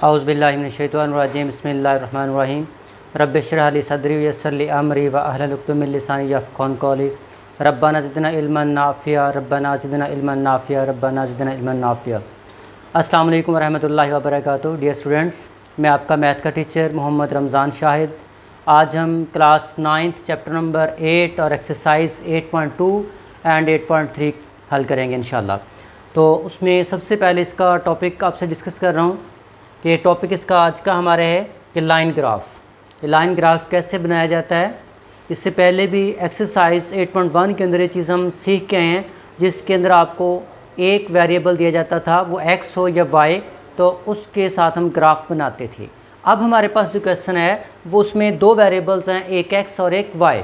आउज़बिल्लाशैतवानरजीम बसमीम रब सदरी यसरली अमरी व अहलुकमिलसानी यफ़ान कौली रबा नजदना इल्मन नाफिया रबा नाजदना इल्मन नाफिया रब्बा नाजदना इल्मन नाफिया डियर स्टूडेंट्स मैं आपका मैथ का टीचर मोहम्मद रमज़ान शाहिद आज हम class ninth chapter number eight और exercise eight point two and eight point three हल करेंगे इन तो उसमें सबसे पहले इसका टॉपिक आपसे डिस्कस कर रहा हूँ कि टॉपिक इसका आज का हमारा है कि लाइन ग्राफ लाइन ग्राफ कैसे बनाया जाता है इससे पहले भी एक्सरसाइज 8.1 के अंदर ये चीज़ हम सीख के हैं जिसके अंदर आपको एक वेरिएबल दिया जाता था वो एक्स हो या वाई तो उसके साथ हम ग्राफ बनाते थे अब हमारे पास जो क्वेश्चन है वो उसमें दो वेरिएबल्स हैं एक एक्स और एक वाई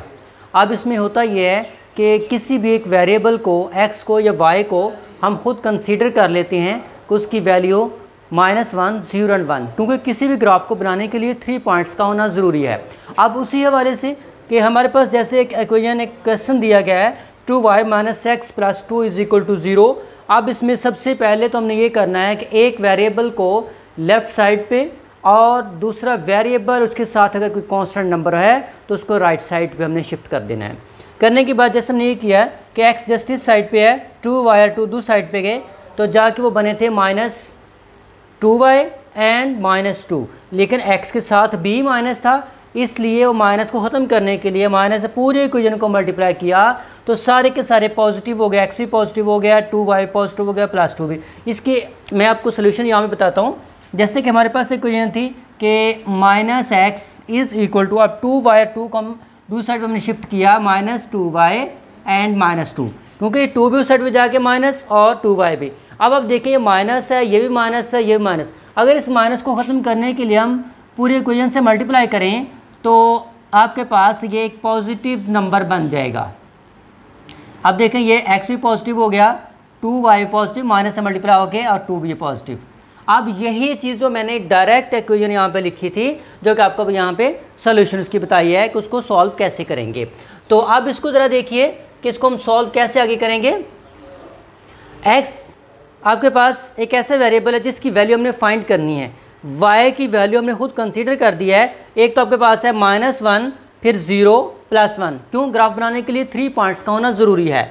अब इसमें होता यह है कि किसी भी एक वेरिएबल को एक्स को या वाई को हम खुद कंसीडर कर लेते हैं कि उसकी value minus one zero and one क्योंकि किसी भी ग्राफ को बनाने के लिए थ्री पॉइंट्स का होना ज़रूरी है अब उसी हवाले से कि हमारे पास जैसे एक इक्वेशन एक क्वेश्चन दिया गया है two y minus x plus two is equal to zero अब इसमें सबसे पहले तो हमने ये करना है कि एक वेरिएबल को लेफ़्ट साइड पे और दूसरा वेरिएबल उसके साथ अगर कोई कॉन्स्टेंट नंबर है तो उसको राइट साइड पर हमने शिफ्ट कर देना है करने के बाद जैसे हमने ये किया कि एक्स जस्ट इस साइड पर है टू वाई टू दो साइड पर गए तो जाके वो बने थे minus two y and minus two लेकिन एक्स के साथ बी माइनस था इसलिए वो माइनस को ख़त्म करने के लिए माइनस से पूरे इक्वेशन को मल्टीप्लाई किया तो सारे के सारे पॉजिटिव हो गया एक्स भी पॉजिटिव हो गया टू वाई पॉजिटिव हो गया प्लस टू भी इसके मैं आपको सोल्यूशन यहाँ पर बताता हूँ जैसे कि हमारे पास इक्वेशन थी कि minus x is equal to अब टू वाई टू को हम दूसरी साइड पर हमने शिफ्ट किया minus two y and minus two क्योंकि टू भी उस साइड पर जाके माइनस और टू वाई भी अब आप देखें ये माइनस है ये भी माइनस है ये भी माइनस अगर इस माइनस को ख़त्म करने के लिए हम पूरे इक्वेशन से मल्टीप्लाई करें तो आपके पास ये एक पॉजिटिव नंबर बन जाएगा अब देखें ये एक्स भी पॉजिटिव हो गया टू वाई पॉजिटिव माइनस से मल्टीप्लाई होके और टू भी पॉजिटिव अब यही चीज़ जो मैंने डायरेक्ट इक्वेशन यहाँ पे लिखी थी जो कि आपको यहाँ पे सोल्यूशन उसकी बताई है कि उसको सॉल्व कैसे करेंगे तो अब इसको ज़रा देखिए कि इसको हम सॉल्व कैसे आगे करेंगे एक्स आपके पास एक ऐसे वेरिएबल है जिसकी वैल्यू हमने फाइंड करनी है वाई की वैल्यू हमने खुद कंसीडर कर दी है एक तो आपके पास है माइनस वन फिर ज़ीरो प्लस वन क्यों ग्राफ बनाने के लिए थ्री पॉइंट्स का होना ज़रूरी है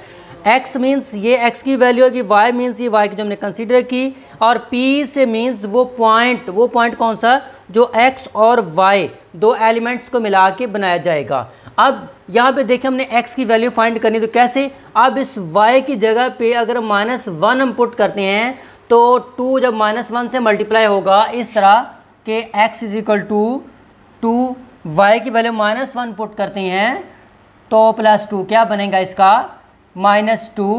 एक्स मीन्स ये एक्स की वैल्यू होगी वाई मीन्स ये वाई की जो हमने कंसीडर की और पी से मीन्स वो पॉइंट वो पॉइंट कौन सा जो एक्स और वाई दो एलिमेंट्स को मिला के बनाया जाएगा अब यहाँ पे देखें हमने एक्स की वैल्यू फाइंड करनी तो कैसे अब इस वाई की जगह पे अगर माइनस वन हम पुट करते हैं तो टू जब माइनस वन से मल्टीप्लाई होगा इस तरह के x is equal to two y की वैल्यू माइनस वन पुट करते हैं तो प्लस टू क्या बनेगा इसका minus two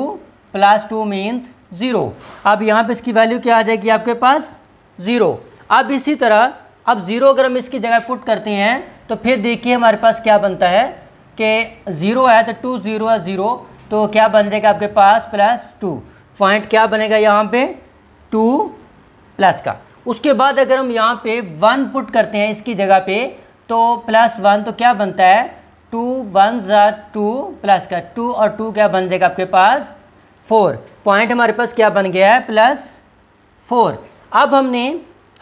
plus two means zero अब यहाँ पे इसकी वैल्यू क्या आ जाएगी आपके पास ज़ीरो अब इसी तरह अब ज़ीरो अगर हम इसकी जगह पुट करते हैं तो फिर देखिए हमारे पास क्या बनता है कि ज़ीरो है तो टू ज़ीरो है ज़ीरो तो क्या बन जाएगा आपके पास प्लस टू पॉइंट क्या बनेगा यहाँ पे टू प्लस का उसके बाद अगर हम यहाँ पे वन पुट करते हैं इसकी जगह पे तो प्लस वन तो क्या बनता है two one are two plus का टू और टू क्या बन जाएगा आपके पास फोर पॉइंट हमारे पास क्या बन गया है प्लस फोर अब हमने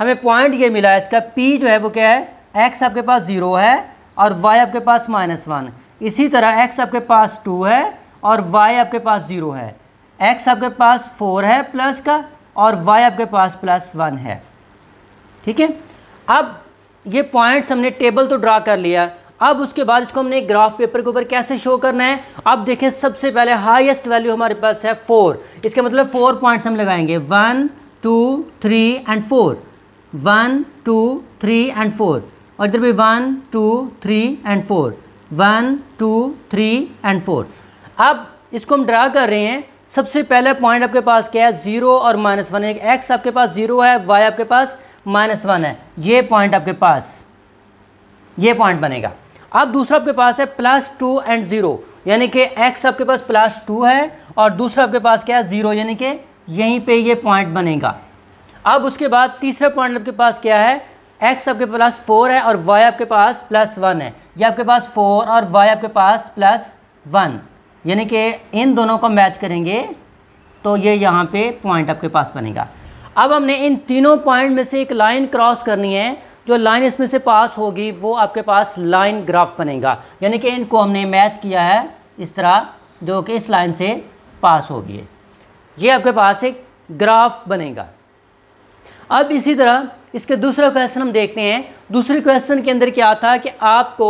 हमें पॉइंट ये मिला है इसका पी जो है वो क्या है एक्स आपके पास ज़ीरो है और वाई आपके पास माइनस वन इसी तरह एक्स आपके पास टू है और वाई आपके पास ज़ीरो है एक्स आपके पास फोर है प्लस का और वाई आपके पास प्लस वन है ठीक है अब ये पॉइंट्स हमने टेबल तो ड्रा कर लिया अब उसके बाद इसको हमने ग्राफ पेपर के ऊपर कैसे शो करना है अब देखें सबसे पहले हाईएस्ट वैल्यू हमारे पास है फोर इसके मतलब फोर पॉइंट्स हम लगाएंगे one two three and four one two three and four और इधर भी one two three and four one two three and four अब इसको हम ड्रा कर रहे हैं सबसे पहले पॉइंट आपके पास क्या है ज़ीरो और माइनस वन एक एक्स आपके पास ज़ीरो है वाई आपके पास माइनस वन है ये पॉइंट आपके पास ये पॉइंट बनेगा अब दूसरा आपके पास है प्लस टू एंड ज़ीरो यानी कि एक्स आपके पास प्लस टू है और दूसरा आपके पास क्या है ज़ीरो यानी कि यहीं पे ये पॉइंट बनेगा अब उसके बाद तीसरा पॉइंट आपके पास क्या है एक्स आपके पास फोर है और वाई आपके पास प्लस वन है ये आपके पास फोर और वाई आपके पास प्लस वन यानी कि इन दोनों को मैच करेंगे तो ये यहाँ पे पॉइंट आपके पास बनेगा अब हमने इन तीनों पॉइंट में से एक लाइन क्रॉस करनी है जो लाइन इसमें से पास होगी वो आपके पास लाइन ग्राफ बनेगा यानी कि इनको हमने मैच किया है इस तरह जो कि इस लाइन से पास होगी ये आपके पास एक ग्राफ बनेगा अब इसी तरह इसके दूसरा क्वेश्चन हम देखते हैं दूसरे क्वेश्चन के अंदर क्या था कि आपको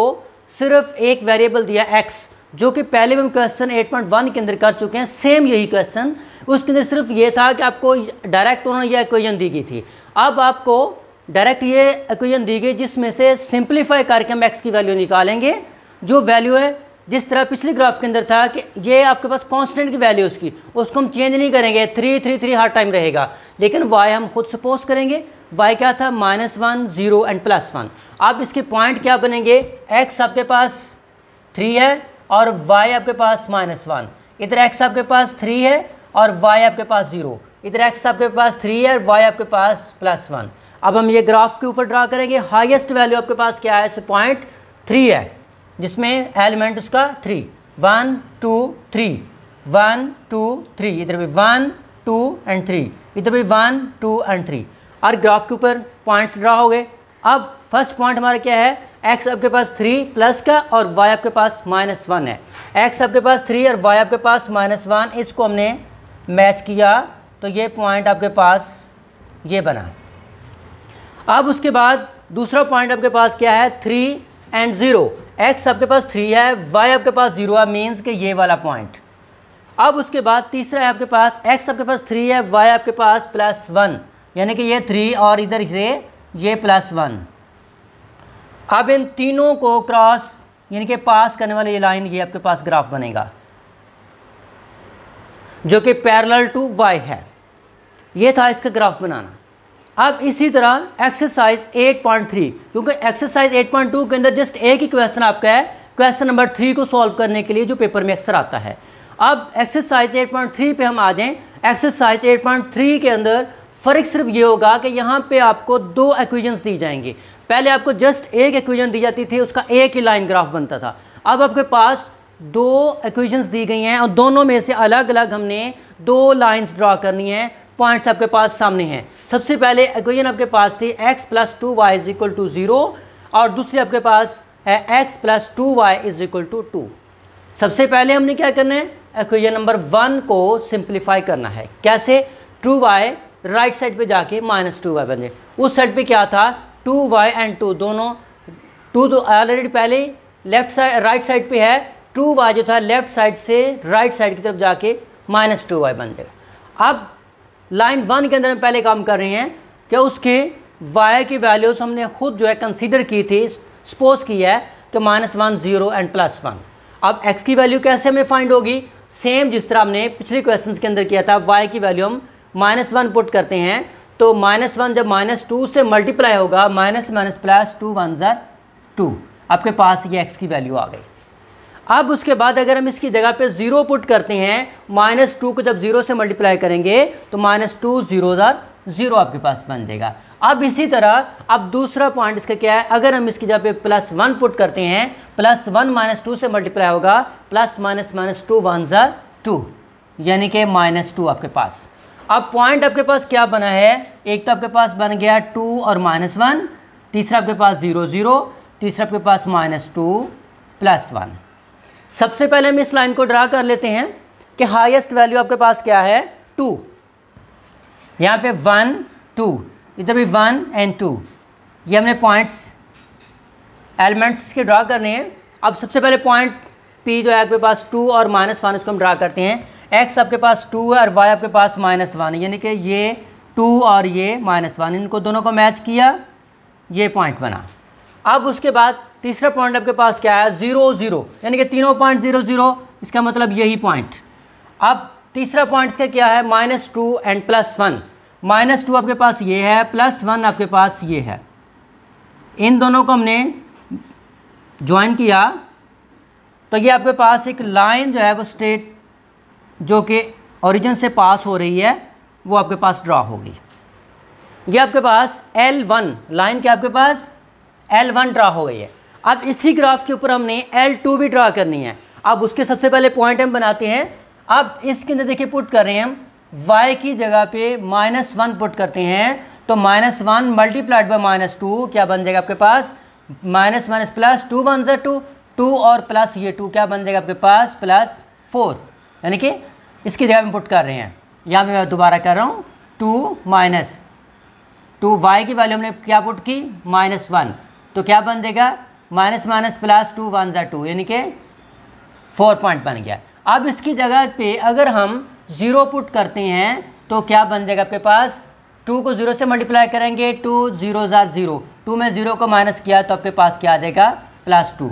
सिर्फ एक वेरिएबल दिया एक्स जो कि पहले भी हम क्वेश्चन 8.1 के अंदर कर चुके हैं सेम यही क्वेश्चन उसके अंदर सिर्फ ये था कि आपको डायरेक्ट उन्होंने यह इक्वेशन दी गई थी अब आपको डायरेक्ट ये इक्वेशन दी गई जिसमें से सिंप्लीफाई करके हम एक्स की वैल्यू निकालेंगे जो वैल्यू है जिस तरह पिछली ग्राफ के अंदर था कि ये आपके पास कांस्टेंट की वैल्यू उसकी उसको हम चेंज नहीं करेंगे थ्री थ्री थ्री हर टाइम रहेगा लेकिन वाई हम खुद सपोज करेंगे वाई क्या था minus one zero and plus one आप इसके पॉइंट क्या बनेंगे एक्स आपके पास थ्री है और वाई आपके पास माइनस वन इधर एक्स आपके पास थ्री है और वाई आपके पास ज़ीरो इधर एक्स आपके पास थ्री है और वाई आपके पास प्लस वन अब हम ये ग्राफ के ऊपर ड्रा करेंगे हाइएस्ट वैल्यू आपके पास क्या है पॉइंट थ्री है जिसमें एलिमेंट उसका three one two three one two three इधर भी वन टू एंड थ्री इधर भी वन टू एंड थ्री और ग्राफ के ऊपर पॉइंट्स ड्रा हो गए अब फर्स्ट पॉइंट हमारा क्या है एक्स आपके पास थ्री प्लस का और वाई आपके पास माइनस वन है एक्स आपके पास थ्री और वाई आपके पास माइनस वन इसको हमने मैच किया तो ये पॉइंट आपके पास ये बना अब उसके बाद दूसरा पॉइंट आपके पास क्या है थ्री एंड ज़ीरो एक्स आपके पास थ्री है वाई आपके पास जीरो है मीन्स के ये वाला पॉइंट अब उसके बाद तीसरा है आपके पास एक्स आपके पास थ्री है वाई आपके पास प्लस वन यानी कि ये थ्री और इधर से ये प्लस वन अब इन तीनों को क्रॉस यानी कि पास करने वाली ये लाइन ये आपके पास ग्राफ बनेगा जो कि पैरेलल टू वाई है ये था इसका ग्राफ बनाना अब इसी तरह एक्सरसाइज 8.3 क्योंकि एक्सरसाइज 8.2 के अंदर जस्ट एक ही क्वेश्चन आपका है क्वेश्चन नंबर थ्री को सॉल्व करने के लिए जो पेपर में अक्सर आता है अब एक्सरसाइज 8.3 पे हम आ जाएं एक्सरसाइज 8.3 के अंदर फ़र्क सिर्फ ये होगा कि यहाँ पे आपको दो एक्विजन्स दी जाएंगी पहले आपको जस्ट एक एक्विजन दी जाती थी उसका एक ही लाइन ग्राफ बनता था अब आपके पास दो एक्विजन्स दी गई हैं और दोनों में से अलग अलग हमने दो लाइन्स ड्रा करनी है पॉइंट्स आपके पास सामने हैं सबसे पहले इक्वेशन आपके पास थी x plus two y is equal to zero और दूसरी आपके पास है x plus two y is equal to two सबसे पहले हमने क्या करना है इक्वेशन नंबर वन को सिंप्लीफाई करना है कैसे टू वाई राइट साइड पे जाके माइनस टू वाई बन जाए उस साइड पे क्या था टू वाई एंड टू दोनों टू तो ऑलरेडी पहले लेफ्ट साइड राइट साइड पे है टू वाई जो था लेफ्ट साइड से राइट साइड की तरफ जाके माइनस टू वाई बन जाएगा अब लाइन वन के अंदर हम पहले काम कर रहे हैं कि उसके वाई की वैल्यूज़ हमने खुद जो है कंसिडर की थी सपोज की है कि minus one zero and plus one अब एक्स की वैल्यू कैसे हमें फाइंड होगी सेम जिस तरह हमने पिछले क्वेश्चन के अंदर किया था वाई की वैल्यू हम माइनस वन पुट करते हैं तो माइनस वन जब माइनस टू से मल्टीप्लाई होगा minus minus plus two one are two आपके पास ये एक्स की वैल्यू आ गई अब उसके बाद अगर हम इसकी जगह पे ज़ीरो पुट करते हैं माइनस टू को जब ज़ीरो से मल्टीप्लाई करेंगे तो माइनस टू ज़ीरो हज़ार ज़ीरो आपके पास बन जाएगा अब इसी तरह अब दूसरा पॉइंट इसका क्या है अगर हम इसकी जगह पे प्लस वन पुट करते हैं प्लस वन माइनस टू से मल्टीप्लाई होगा plus minus minus two one are two यानी कि माइनस टू आपके पास अब पॉइंट आपके पास क्या बना है एक तो आपके पास बन गया टू और माइनस वन तीसरा आपके पास ज़ीरो ज़ीरो तीसरा आपके पास माइनस टू प्लस वन सबसे पहले हम इस लाइन को ड्रा कर लेते हैं कि हाईएस्ट वैल्यू आपके पास क्या है टू यहाँ पे वन टू इधर भी वन एंड टू ये हमने पॉइंट्स एलिमेंट्स के ड्रा करने हैं अब सबसे पहले पॉइंट पी जो है आपके पास टू और माइनस वन उसको हम ड्रा करते हैं एक्स आपके पास टू है और वाई आपके पास माइनस वन यानी कि ये टू और ये माइनस वन इनको दोनों को मैच किया ये पॉइंट बना अब उसके बाद तीसरा पॉइंट आपके पास क्या है जीरो जीरो यानी कि तीनों पॉइंट जीरो जीरो इसका मतलब यही पॉइंट अब तीसरा पॉइंट इसका क्या है minus two and plus one minus two आपके पास ये है प्लस वन आपके पास ये है इन दोनों को हमने ज्वाइन किया तो ये आपके पास एक लाइन जो है वो स्टेट जो कि ओरिजिन से पास हो रही है वो आपके पास ड्रा होगी ये आपके पास L1 लाइन क्या आपके पास L1 ड्रा हो गई है अब इसी ग्राफ के ऊपर हमने एल टू भी ड्रा करनी है अब उसके सबसे पहले पॉइंट हम बनाते हैं अब इसके अंदर देखिए पुट कर रहे हैं हम y की जगह पे माइनस वन पुट करते हैं तो minus one multiplied by minus two क्या बन जाएगा आपके पास minus minus plus two one जो टू टू और प्लस ये टू क्या बन जाएगा आपके पास प्लस फोर यानी कि इसकी जगह हम पुट कर रहे हैं यहाँ पर मैं दोबारा कर रहा हूँ टू माइनस टू वाई की वैल्यू हमने क्या पुट की माइनस वन तो क्या बन जाएगा minus minus plus two one are two यानी कि फोर पॉइंट बन गया अब इसकी जगह पे अगर हम ज़ीरो पुट करते हैं तो क्या बन जाएगा आपके पास टू को ज़ीरो से मल्टीप्लाई करेंगे two zero are zero two में ज़ीरो को माइनस किया तो आपके पास क्या आ जाएगा प्लस टू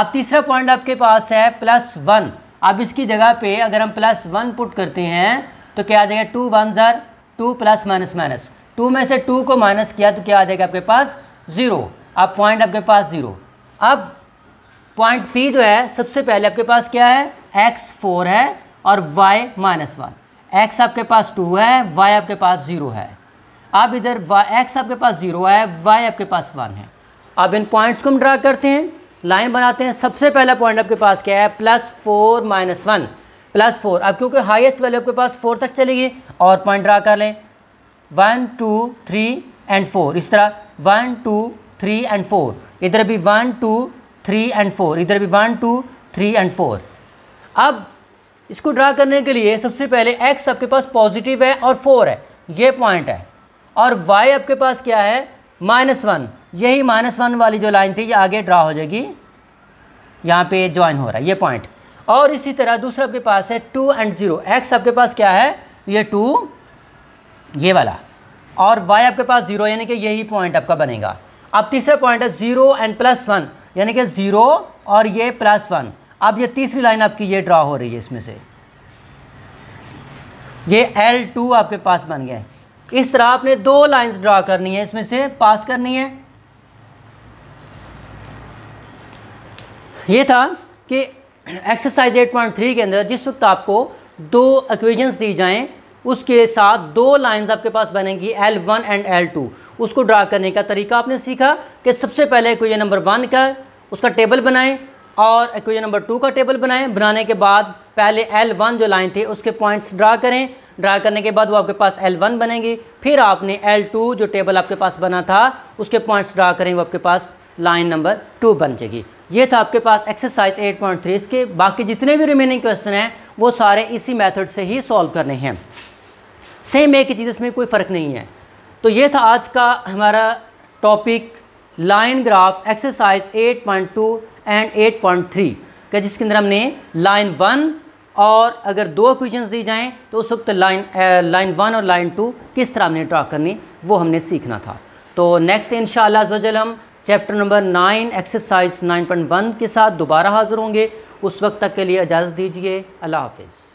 अब तीसरा पॉइंट आपके पास है प्लस वन अब इसकी जगह पे अगर हम प्लस वन पुट करते हैं तो क्या आ जाएगा two one are two plus minus minus two में से टू को माइनस किया तो क्या आ जाएगा आपके पास ज़ीरो अब पॉइंट आपके पास ज़ीरो अब पॉइंट पी जो है सबसे पहले आपके पास क्या है एक्स फोर है और वाई माइनस वन एक्स आपके पास टू है वाई आपके पास ज़ीरो है अब इधर वाई एक्स आपके पास ज़ीरो है वाई आपके पास वन है अब इन पॉइंट्स को हम ड्रा करते हैं लाइन बनाते हैं सबसे पहला पॉइंट आपके पास क्या है plus four minus one plus four अब क्योंकि हाईएस्ट वैल्यू आपके पास फोर तक चलेगी और पॉइंट ड्रा कर लें one two three and four इस तरह one two three and four इधर भी one two three and four इधर भी one two three and four अब इसको ड्रा करने के लिए सबसे पहले एक्स आपके पास पॉजिटिव है और फोर है ये पॉइंट है और वाई आपके पास क्या है माइनस वन यही माइनस वन वाली जो लाइन थी ये आगे ड्रा हो जाएगी यहाँ पे ज्वाइन हो रहा है ये पॉइंट और इसी तरह दूसरा आपके पास है टू एंड ज़ीरो एक्स आपके पास क्या है ये टू ये वाला और वाई आपके पास ज़ीरो यानी कि यही पॉइंट आपका बनेगा अब तीसरा पॉइंट है जीरो एंड प्लस वन यानी कि ज़ीरो और ये प्लस वन अब ये तीसरी लाइन आपकी ये ड्रा हो रही है इसमें से ये एल टू आपके पास बन गया है इस तरह आपने दो लाइंस ड्रा करनी है इसमें से पास करनी है ये था कि एक्सरसाइज 8.3 के अंदर जिस वक्त आपको दो इक्वेशंस दी जाएं उसके साथ दो लाइंस आपके पास बनेंगी L1 एंड L2 उसको ड्रा करने का तरीका आपने सीखा कि सबसे पहले क्वेश्चन नंबर वन का उसका टेबल बनाएं और क्वेश्चन नंबर टू का टेबल बनाएं बनाने के बाद पहले L1 जो लाइन थी उसके पॉइंट्स ड्रा करें ड्रा करने के बाद वो आपके पास L1 बनेंगी फिर आपने L2 जो टेबल आपके पास बना था उसके पॉइंट्स ड्रा करें वो आपके पास लाइन नंबर टू बन जाएगी ये था आपके पास एक्सरसाइज 8.3 इसके बाकी जितने भी रिमेनिंग क्वेश्चन हैं वो सारे इसी मेथड से ही सॉल्व करने हैं सेम एक ही चीज़ इसमें कोई फ़र्क नहीं है तो ये था आज का हमारा topic line graph exercise 8.2 and 8.3 का जिसके अंदर हमने लाइन वन और अगर दो क्वेश्चन दी जाएँ तो उस वक्त लाइन लाइन वन और लाइन टू किस तरह हमने ड्रा करनी वो हमने सीखना था तो नेक्स्ट इन शजल हम chapter number nine exercise nine point one के साथ दोबारा हाजिर होंगे उस वक्त तक के लिए इजाज़त दीजिए अल्लाह हाफिज़